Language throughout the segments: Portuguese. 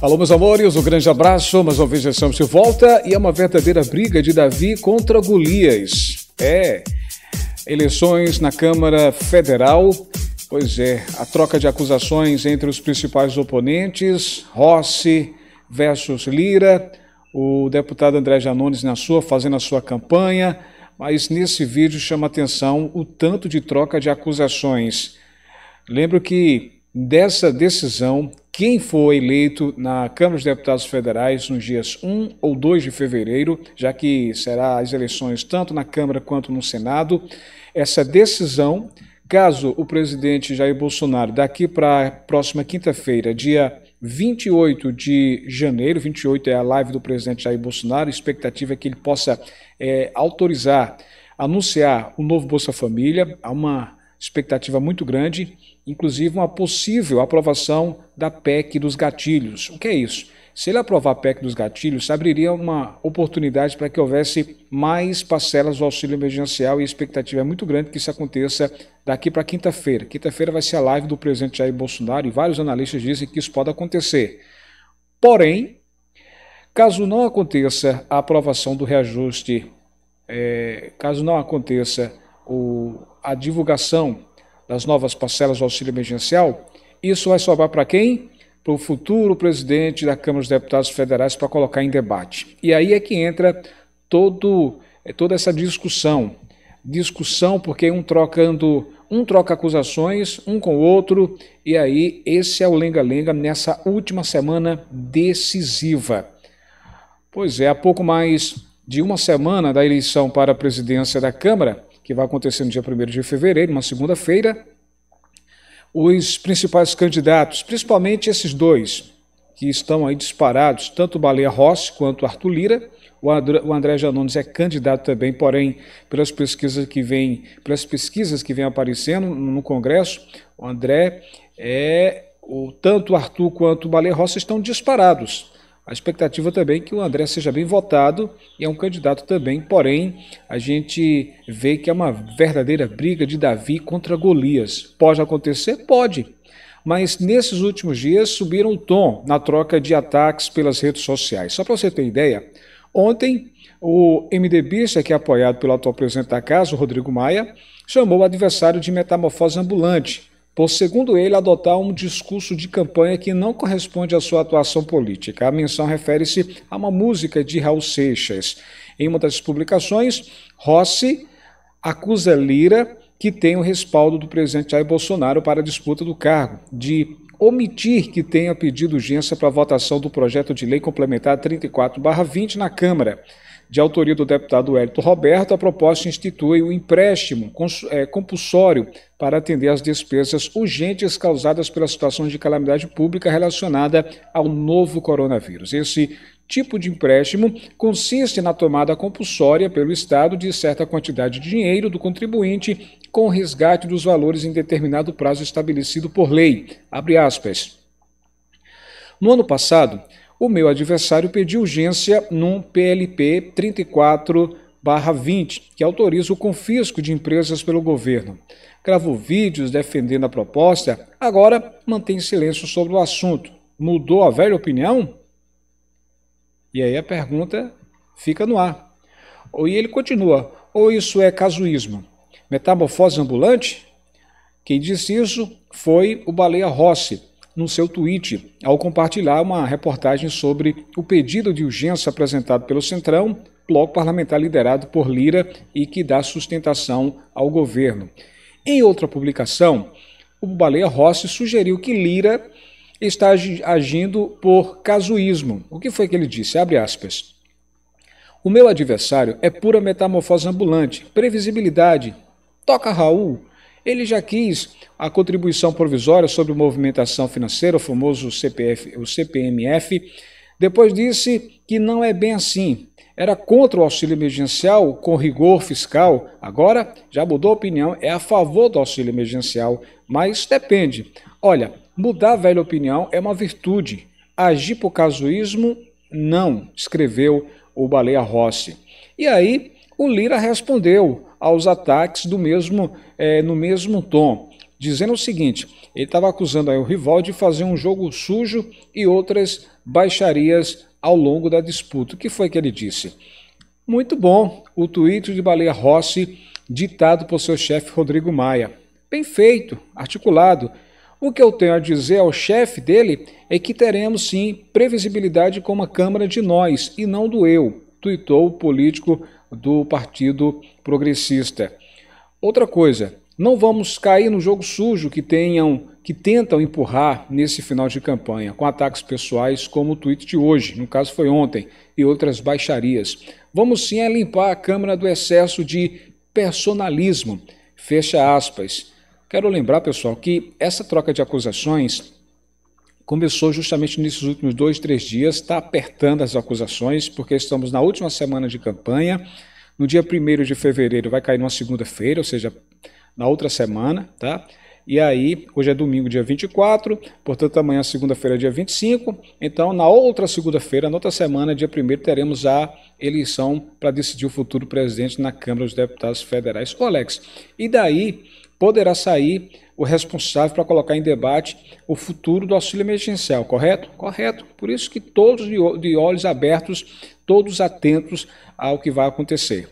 Alô, meus amores, um grande abraço. Mais uma vez já estamos de volta e é uma verdadeira briga de Davi contra Golias. É, eleições na Câmara Federal. Pois é, a troca de acusações entre os principais oponentes, Rossi versus Lira, o deputado André Janones na sua, fazendo a sua campanha, mas nesse vídeo chama atenção o tanto de troca de acusações. Lembro que dessa decisão quem for eleito na Câmara dos Deputados Federais nos dias 1 ou 2 de fevereiro, já que será as eleições tanto na Câmara quanto no Senado, essa decisão, caso o presidente Jair Bolsonaro daqui para a próxima quinta-feira, dia 28 de janeiro, 28 é a live do presidente Jair Bolsonaro, a expectativa é que ele possa é, autorizar, anunciar o novo Bolsa Família, há uma expectativa muito grande inclusive uma possível aprovação da PEC dos gatilhos. O que é isso? Se ele aprovar a PEC dos gatilhos, abriria uma oportunidade para que houvesse mais parcelas do auxílio emergencial e a expectativa é muito grande que isso aconteça daqui para quinta-feira. Quinta-feira vai ser a live do presidente Jair Bolsonaro e vários analistas dizem que isso pode acontecer. Porém, caso não aconteça a aprovação do reajuste, é, caso não aconteça o, a divulgação das novas parcelas do auxílio emergencial, isso vai sobrar para quem? Para o futuro presidente da Câmara dos Deputados Federais para colocar em debate. E aí é que entra todo, eh, toda essa discussão. Discussão porque um trocando, um troca acusações um com o outro, e aí esse é o lenga-lenga nessa última semana decisiva. Pois é, há pouco mais de uma semana da eleição para a presidência da Câmara, que vai acontecer no dia 1 de fevereiro, uma segunda-feira, os principais candidatos, principalmente esses dois que estão aí disparados, tanto Baleia Rossi quanto Arthur Lira. O André Janones é candidato também, porém, pelas pesquisas que vêm, pelas pesquisas que vêm aparecendo no Congresso, o André é o tanto Arthur quanto Baleia Rossi estão disparados. A expectativa também é que o André seja bem votado e é um candidato também, porém, a gente vê que é uma verdadeira briga de Davi contra Golias. Pode acontecer? Pode. Mas nesses últimos dias subiram o tom na troca de ataques pelas redes sociais. Só para você ter ideia, ontem o MDBista, que é apoiado pelo atual presidente da casa, o Rodrigo Maia, chamou o adversário de metamorfose ambulante por, segundo ele, adotar um discurso de campanha que não corresponde à sua atuação política. A menção refere-se a uma música de Raul Seixas. Em uma das publicações, Rossi acusa Lira, que tem o respaldo do presidente Jair Bolsonaro para a disputa do cargo, de omitir que tenha pedido urgência para a votação do projeto de lei complementar 34-20 na Câmara de autoria do deputado Hélito Roberto, a proposta institui o um empréstimo é, compulsório para atender às despesas urgentes causadas pela situação de calamidade pública relacionada ao novo coronavírus. Esse tipo de empréstimo consiste na tomada compulsória pelo Estado de certa quantidade de dinheiro do contribuinte com resgate dos valores em determinado prazo estabelecido por lei. Abre aspas. No ano passado, o meu adversário pediu urgência num PLP 34/20, que autoriza o confisco de empresas pelo governo. Gravou vídeos defendendo a proposta, agora mantém silêncio sobre o assunto. Mudou a velha opinião? E aí a pergunta fica no ar. E ele continua: ou isso é casuísmo? Metamorfose ambulante? Quem disse isso foi o Baleia Rossi, no seu tweet ao compartilhar uma reportagem sobre o pedido de urgência apresentado pelo Centrão, bloco parlamentar liderado por Lira e que dá sustentação ao governo. Em outra publicação, o Baleia Rossi sugeriu que Lira está agindo por casuísmo. O que foi que ele disse? Abre aspas. O meu adversário é pura metamorfose ambulante, previsibilidade, toca Raul, ele já quis a contribuição provisória sobre movimentação financeira, o famoso CPF, o CPMF. Depois disse que não é bem assim. Era contra o auxílio emergencial com rigor fiscal. Agora já mudou a opinião, é a favor do auxílio emergencial, mas depende. Olha, mudar a velha opinião é uma virtude. Agir por casuísmo, não, escreveu o Baleia Rossi. E aí, o Lira respondeu aos ataques do mesmo, é, no mesmo tom, dizendo o seguinte: ele estava acusando o rival de fazer um jogo sujo e outras baixarias ao longo da disputa. O que foi que ele disse? Muito bom, o tweet de Baleia Rossi, ditado por seu chefe Rodrigo Maia. Bem feito, articulado. O que eu tenho a dizer ao chefe dele é que teremos sim previsibilidade com a Câmara de nós e não do eu, tuitou o político do Partido Progressista. Outra coisa, não vamos cair no jogo sujo que tenham que tentam empurrar nesse final de campanha, com ataques pessoais como o tweet de hoje, no caso foi ontem, e outras baixarias. Vamos sim é limpar a Câmara do excesso de personalismo. Fecha aspas. Quero lembrar, pessoal, que essa troca de acusações começou justamente nesses últimos dois, três dias, está apertando as acusações, porque estamos na última semana de campanha. No dia 1 de fevereiro vai cair numa segunda-feira, ou seja, na outra semana, tá? E aí, hoje é domingo, dia 24, portanto, amanhã, segunda-feira, dia 25. Então, na outra segunda-feira, na outra semana, dia 1 teremos a eleição para decidir o futuro presidente na Câmara dos Deputados Federais. Ô, Alex, e daí poderá sair o responsável para colocar em debate o futuro do auxílio emergencial, correto? Correto. Por isso que todos de olhos abertos, todos atentos ao que vai acontecer.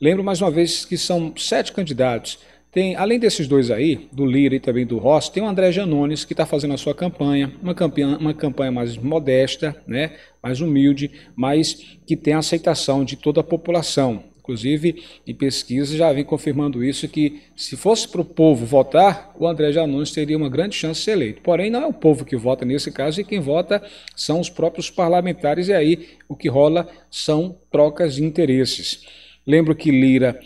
Lembro mais uma vez que são sete candidatos. Tem, além desses dois aí, do Lira e também do Rossi, tem o André Janones, que está fazendo a sua campanha, uma campanha, uma campanha mais modesta, né, mais humilde, mas que tem a aceitação de toda a população. Inclusive, em pesquisa já vem confirmando isso, que se fosse para o povo votar, o André Janones teria uma grande chance de ser eleito. Porém, não é o povo que vota nesse caso, e quem vota são os próprios parlamentares, e aí o que rola são trocas de interesses. Lembro que Lira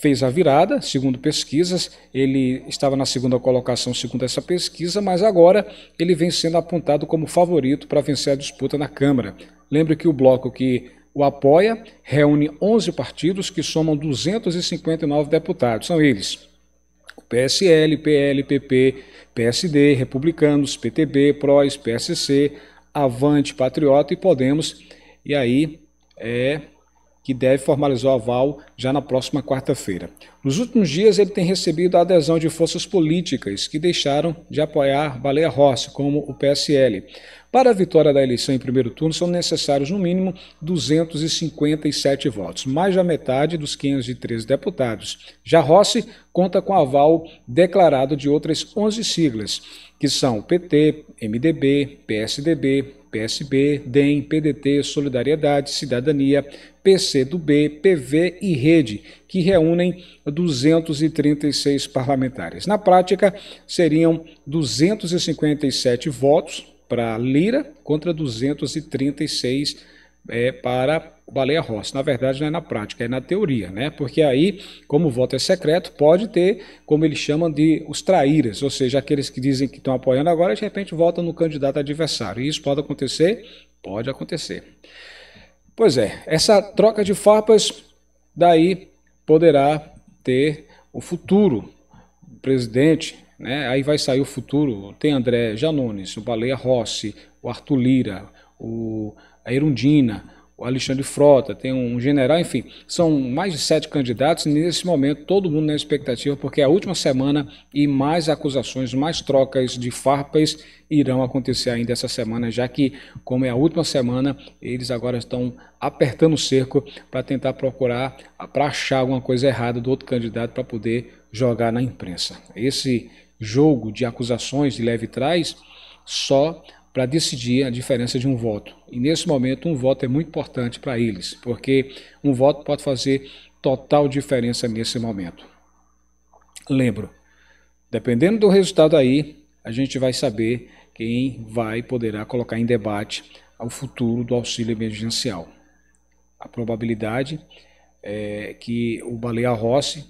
fez a virada, segundo pesquisas, ele estava na segunda colocação, segundo essa pesquisa, mas agora ele vem sendo apontado como favorito para vencer a disputa na Câmara. Lembro que o bloco que o Apoia reúne 11 partidos que somam 259 deputados. São eles: PSL, PL, PP, PSD, Republicanos, PTB, PROS, PSC, Avante, Patriota e Podemos. E aí é que deve formalizar o aval já na próxima quarta-feira. Nos últimos dias, ele tem recebido a adesão de forças políticas que deixaram de apoiar Baleia Rossi, como o PSL. Para a vitória da eleição em primeiro turno, são necessários, no mínimo, 257 votos, mais da metade dos 513 deputados. Já Rossi conta com aval declarado de outras 11 siglas, que são PT, MDB, PSDB, PSB, DEM, PDT, Solidariedade, Cidadania, PC do B, PV e Rede, que reúnem 236 parlamentares. Na prática, seriam 257 votos para Lira contra 236 é, para Baleia Rossi. Na verdade, não é na prática, é na teoria, né? Porque aí, como o voto é secreto, pode ter, como eles chamam de os traíras, ou seja, aqueles que dizem que estão apoiando agora, de repente votam no candidato adversário. E isso pode acontecer? Pode acontecer. Pois é, essa troca de farpas daí poderá ter o futuro o presidente, né? Aí vai sair o futuro, tem André Janones, o Baleia Rossi, o Arthur Lira, o a Erundina, o Alexandre Frota, tem um general, enfim, são mais de sete candidatos. Nesse momento, todo mundo na expectativa, porque é a última semana e mais acusações, mais trocas de farpas irão acontecer ainda essa semana, já que, como é a última semana, eles agora estão apertando o cerco para tentar procurar, para achar alguma coisa errada do outro candidato para poder jogar na imprensa. Esse jogo de acusações de leve trás só para decidir a diferença de um voto. E nesse momento, um voto é muito importante para eles, porque um voto pode fazer total diferença nesse momento. Lembro, dependendo do resultado aí, a gente vai saber quem vai poderá colocar em debate o futuro do auxílio emergencial. A probabilidade é que o Baleia Rossi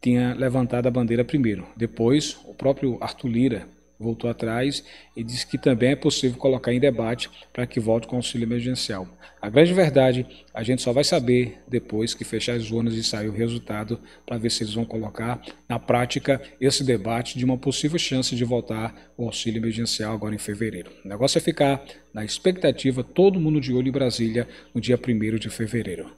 tenha levantado a bandeira primeiro. Depois, o próprio Arthur Lira voltou atrás e disse que também é possível colocar em debate para que volte com auxílio emergencial. A grande verdade, a gente só vai saber depois que fechar as urnas e sair o resultado para ver se eles vão colocar na prática esse debate de uma possível chance de voltar o auxílio emergencial agora em fevereiro. O negócio é ficar na expectativa, todo mundo de olho em Brasília no dia 1 de fevereiro.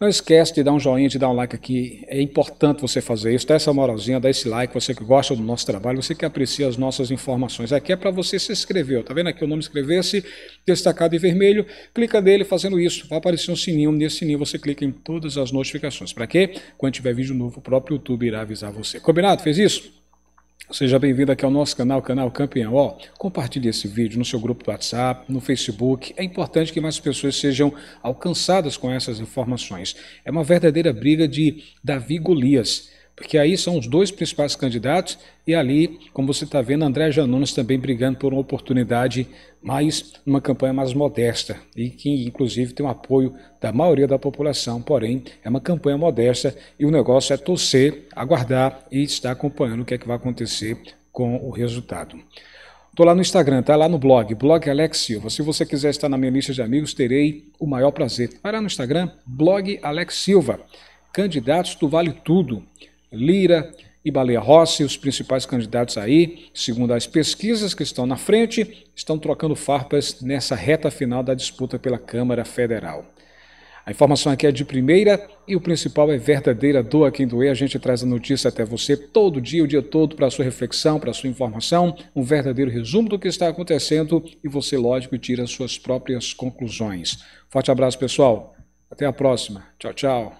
Não esquece de dar um joinha, de dar um like aqui. É importante você fazer isso. Dá essa moralzinha, dá esse like. Você que gosta do nosso trabalho, você que aprecia as nossas informações. Aqui é para você se inscrever. Tá vendo aqui o nome inscrever-se, destacado em vermelho. Clica nele fazendo isso. Vai aparecer um sininho. Nesse sininho você clica em todas as notificações. Para quê? Quando tiver vídeo novo, o próprio YouTube irá avisar você. Combinado? Fez isso? Seja bem-vindo aqui ao nosso canal, Canal Campeão. Ó, compartilhe esse vídeo no seu grupo do WhatsApp, no Facebook. É importante que mais pessoas sejam alcançadas com essas informações. É uma verdadeira briga de Davi Golias porque aí são os dois principais candidatos e ali, como você está vendo, André Janones também brigando por uma oportunidade mais, uma campanha mais modesta e que inclusive tem o um apoio da maioria da população, porém é uma campanha modesta e o negócio é torcer, aguardar e estar acompanhando o que é que vai acontecer com o resultado. Estou lá no Instagram, tá lá no blog, blog Alex Silva. Se você quiser estar na minha lista de amigos, terei o maior prazer. Vai lá no Instagram, blog Alex Silva. Candidatos do Vale Tudo. Lira e Baleia Rossi, os principais candidatos aí, segundo as pesquisas que estão na frente, estão trocando farpas nessa reta final da disputa pela Câmara Federal. A informação aqui é de primeira e o principal é verdadeira doa quem doer. A gente traz a notícia até você todo dia, o dia todo, para sua reflexão, para sua informação, um verdadeiro resumo do que está acontecendo e você, lógico, tira suas próprias conclusões. Forte abraço, pessoal. Até a próxima. Tchau, tchau.